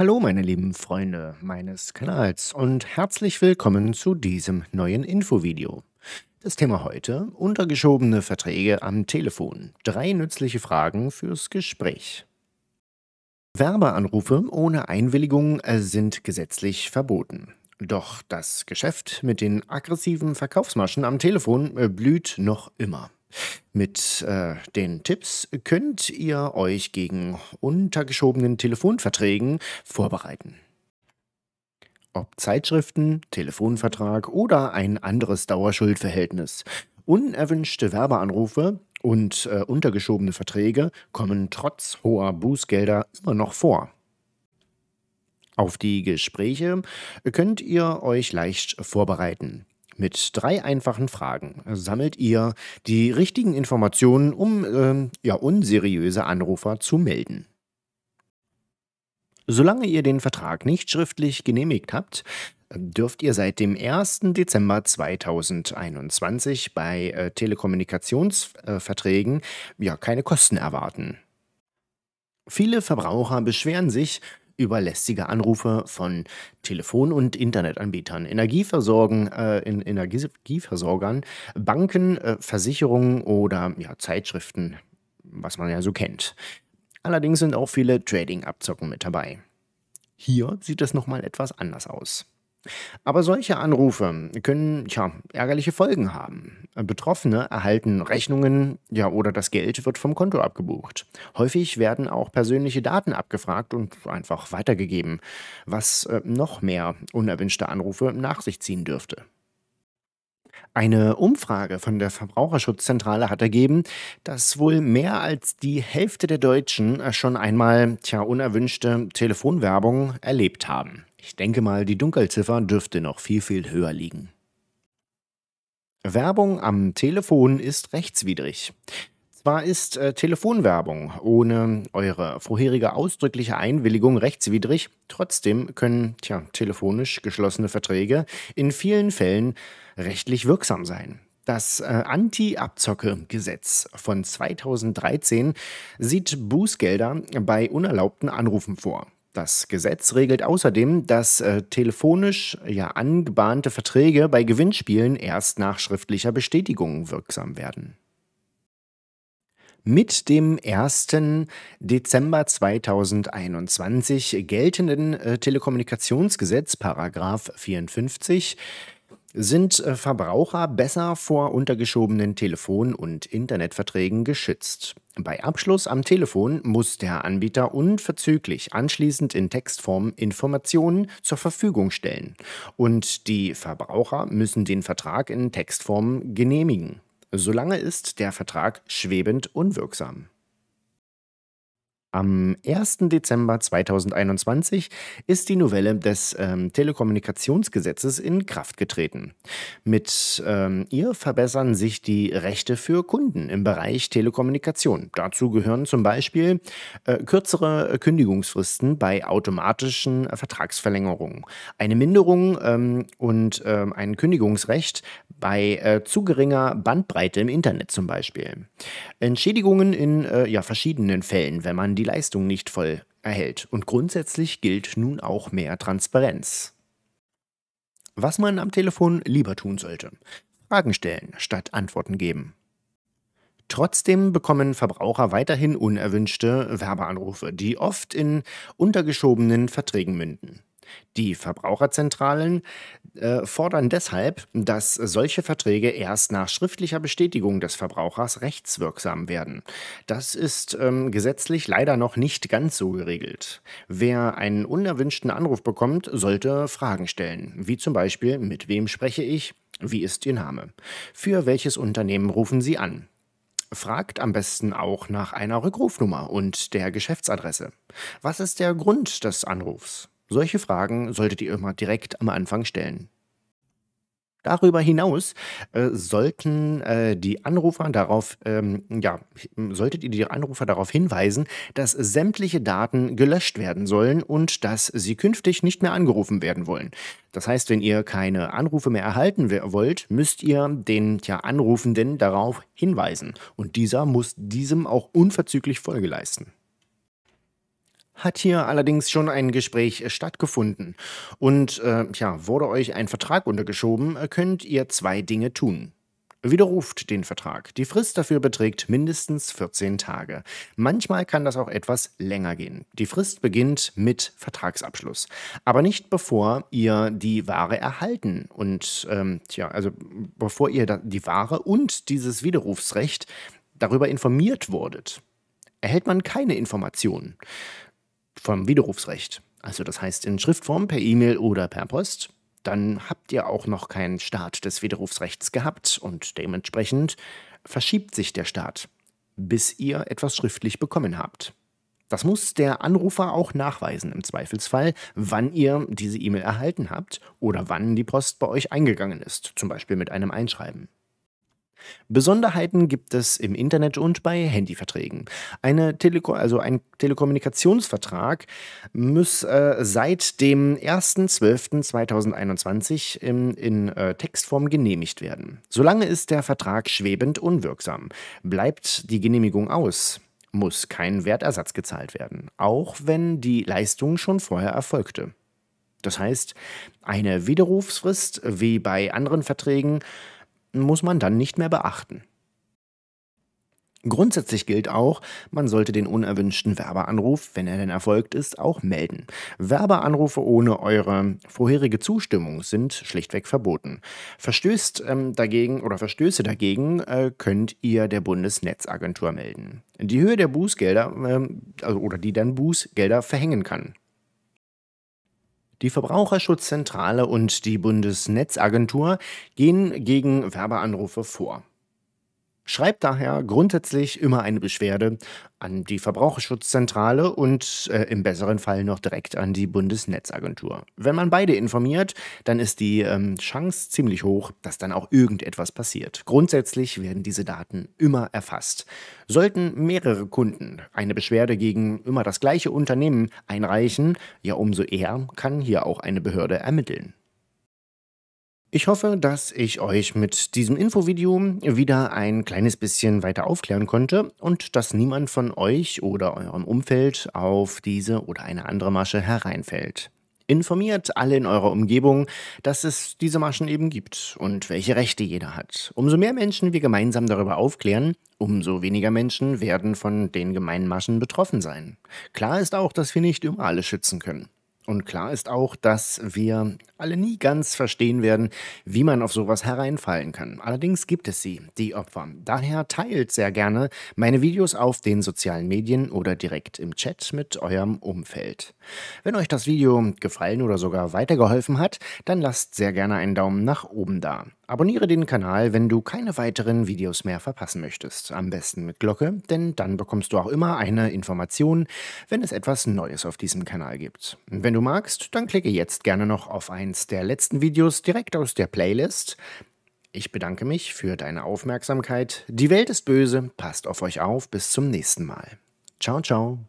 Hallo meine lieben Freunde meines Kanals und herzlich willkommen zu diesem neuen Infovideo. Das Thema heute, untergeschobene Verträge am Telefon. Drei nützliche Fragen fürs Gespräch. Werbeanrufe ohne Einwilligung äh, sind gesetzlich verboten. Doch das Geschäft mit den aggressiven Verkaufsmaschen am Telefon äh, blüht noch immer. Mit äh, den Tipps könnt ihr euch gegen untergeschobenen Telefonverträgen vorbereiten. Ob Zeitschriften, Telefonvertrag oder ein anderes Dauerschuldverhältnis. Unerwünschte Werbeanrufe und äh, untergeschobene Verträge kommen trotz hoher Bußgelder immer noch vor. Auf die Gespräche könnt ihr euch leicht vorbereiten. Mit drei einfachen Fragen sammelt ihr die richtigen Informationen, um ähm, ja, unseriöse Anrufer zu melden. Solange ihr den Vertrag nicht schriftlich genehmigt habt, dürft ihr seit dem 1. Dezember 2021 bei äh, Telekommunikationsverträgen äh, ja keine Kosten erwarten. Viele Verbraucher beschweren sich, über lästige Anrufe von Telefon- und Internetanbietern, Energieversorgen, äh, Energieversorgern, Banken, äh, Versicherungen oder ja, Zeitschriften, was man ja so kennt. Allerdings sind auch viele Trading-Abzocken mit dabei. Hier sieht es nochmal etwas anders aus. Aber solche Anrufe können ja ärgerliche Folgen haben. Betroffene erhalten Rechnungen, ja oder das Geld wird vom Konto abgebucht. Häufig werden auch persönliche Daten abgefragt und einfach weitergegeben, was äh, noch mehr unerwünschte Anrufe nach sich ziehen dürfte. Eine Umfrage von der Verbraucherschutzzentrale hat ergeben, dass wohl mehr als die Hälfte der Deutschen äh, schon einmal tja, unerwünschte Telefonwerbung erlebt haben. Ich denke mal, die Dunkelziffer dürfte noch viel, viel höher liegen. Werbung am Telefon ist rechtswidrig. Zwar ist äh, Telefonwerbung ohne eure vorherige ausdrückliche Einwilligung rechtswidrig, trotzdem können tja, telefonisch geschlossene Verträge in vielen Fällen rechtlich wirksam sein. Das äh, Anti-Abzocke-Gesetz von 2013 sieht Bußgelder bei unerlaubten Anrufen vor. Das Gesetz regelt außerdem, dass äh, telefonisch ja angebahnte Verträge bei Gewinnspielen erst nach schriftlicher Bestätigung wirksam werden. Mit dem 1. Dezember 2021 geltenden äh, Telekommunikationsgesetz Paragraf 54 sind äh, Verbraucher besser vor untergeschobenen Telefon- und Internetverträgen geschützt? Bei Abschluss am Telefon muss der Anbieter unverzüglich anschließend in Textform Informationen zur Verfügung stellen. Und die Verbraucher müssen den Vertrag in Textform genehmigen. Solange ist der Vertrag schwebend unwirksam. Am 1. Dezember 2021 ist die Novelle des ähm, Telekommunikationsgesetzes in Kraft getreten. Mit ähm, ihr verbessern sich die Rechte für Kunden im Bereich Telekommunikation. Dazu gehören zum Beispiel äh, kürzere Kündigungsfristen bei automatischen äh, Vertragsverlängerungen, eine Minderung ähm, und äh, ein Kündigungsrecht bei äh, zu geringer Bandbreite im Internet zum Beispiel, Entschädigungen in äh, ja, verschiedenen Fällen, wenn man die die Leistung nicht voll erhält. Und grundsätzlich gilt nun auch mehr Transparenz. Was man am Telefon lieber tun sollte. Fragen stellen statt Antworten geben. Trotzdem bekommen Verbraucher weiterhin unerwünschte Werbeanrufe, die oft in untergeschobenen Verträgen münden. Die Verbraucherzentralen äh, fordern deshalb, dass solche Verträge erst nach schriftlicher Bestätigung des Verbrauchers rechtswirksam werden. Das ist ähm, gesetzlich leider noch nicht ganz so geregelt. Wer einen unerwünschten Anruf bekommt, sollte Fragen stellen, wie zum Beispiel, mit wem spreche ich? Wie ist Ihr Name? Für welches Unternehmen rufen Sie an? Fragt am besten auch nach einer Rückrufnummer und der Geschäftsadresse. Was ist der Grund des Anrufs? Solche Fragen solltet ihr immer direkt am Anfang stellen. Darüber hinaus äh, sollten äh, die Anrufer darauf, ähm, ja, solltet ihr die Anrufer darauf hinweisen, dass sämtliche Daten gelöscht werden sollen und dass sie künftig nicht mehr angerufen werden wollen. Das heißt, wenn ihr keine Anrufe mehr erhalten wollt, müsst ihr den tja, Anrufenden darauf hinweisen und dieser muss diesem auch unverzüglich Folge leisten hat hier allerdings schon ein Gespräch äh, stattgefunden. Und äh, ja, wurde euch ein Vertrag untergeschoben, äh, könnt ihr zwei Dinge tun. Widerruft den Vertrag. Die Frist dafür beträgt mindestens 14 Tage. Manchmal kann das auch etwas länger gehen. Die Frist beginnt mit Vertragsabschluss, aber nicht bevor ihr die Ware erhalten und ähm, tja, also bevor ihr die Ware und dieses Widerrufsrecht darüber informiert wurdet. Erhält man keine Informationen vom Widerrufsrecht, also das heißt in Schriftform, per E-Mail oder per Post, dann habt ihr auch noch keinen Start des Widerrufsrechts gehabt und dementsprechend verschiebt sich der Start, bis ihr etwas schriftlich bekommen habt. Das muss der Anrufer auch nachweisen im Zweifelsfall, wann ihr diese E-Mail erhalten habt oder wann die Post bei euch eingegangen ist, zum Beispiel mit einem Einschreiben. Besonderheiten gibt es im Internet und bei Handyverträgen. Eine Teleko also ein Telekommunikationsvertrag muss äh, seit dem 1.12.2021 in, in äh, Textform genehmigt werden. Solange ist der Vertrag schwebend unwirksam. Bleibt die Genehmigung aus, muss kein Wertersatz gezahlt werden, auch wenn die Leistung schon vorher erfolgte. Das heißt, eine Widerrufsfrist wie bei anderen Verträgen muss man dann nicht mehr beachten. Grundsätzlich gilt auch, man sollte den unerwünschten Werbeanruf, wenn er denn erfolgt ist, auch melden. Werbeanrufe ohne eure vorherige Zustimmung sind schlichtweg verboten. Verstößt ähm, dagegen oder Verstöße dagegen äh, könnt ihr der Bundesnetzagentur melden. Die Höhe der Bußgelder äh, oder die dann Bußgelder verhängen kann. Die Verbraucherschutzzentrale und die Bundesnetzagentur gehen gegen Werbeanrufe vor schreibt daher grundsätzlich immer eine Beschwerde an die Verbraucherschutzzentrale und äh, im besseren Fall noch direkt an die Bundesnetzagentur. Wenn man beide informiert, dann ist die ähm, Chance ziemlich hoch, dass dann auch irgendetwas passiert. Grundsätzlich werden diese Daten immer erfasst. Sollten mehrere Kunden eine Beschwerde gegen immer das gleiche Unternehmen einreichen, ja umso eher kann hier auch eine Behörde ermitteln. Ich hoffe, dass ich euch mit diesem Infovideo wieder ein kleines bisschen weiter aufklären konnte und dass niemand von euch oder eurem Umfeld auf diese oder eine andere Masche hereinfällt. Informiert alle in eurer Umgebung, dass es diese Maschen eben gibt und welche Rechte jeder hat. Umso mehr Menschen wir gemeinsam darüber aufklären, umso weniger Menschen werden von den gemeinen Maschen betroffen sein. Klar ist auch, dass wir nicht immer alle schützen können. Und klar ist auch, dass wir alle nie ganz verstehen werden, wie man auf sowas hereinfallen kann. Allerdings gibt es sie, die Opfer. Daher teilt sehr gerne meine Videos auf den sozialen Medien oder direkt im Chat mit eurem Umfeld. Wenn euch das Video gefallen oder sogar weitergeholfen hat, dann lasst sehr gerne einen Daumen nach oben da. Abonniere den Kanal, wenn du keine weiteren Videos mehr verpassen möchtest. Am besten mit Glocke, denn dann bekommst du auch immer eine Information, wenn es etwas Neues auf diesem Kanal gibt. Wenn du du magst, dann klicke jetzt gerne noch auf eins der letzten Videos direkt aus der Playlist. Ich bedanke mich für deine Aufmerksamkeit. Die Welt ist böse, passt auf euch auf, bis zum nächsten Mal. Ciao, ciao.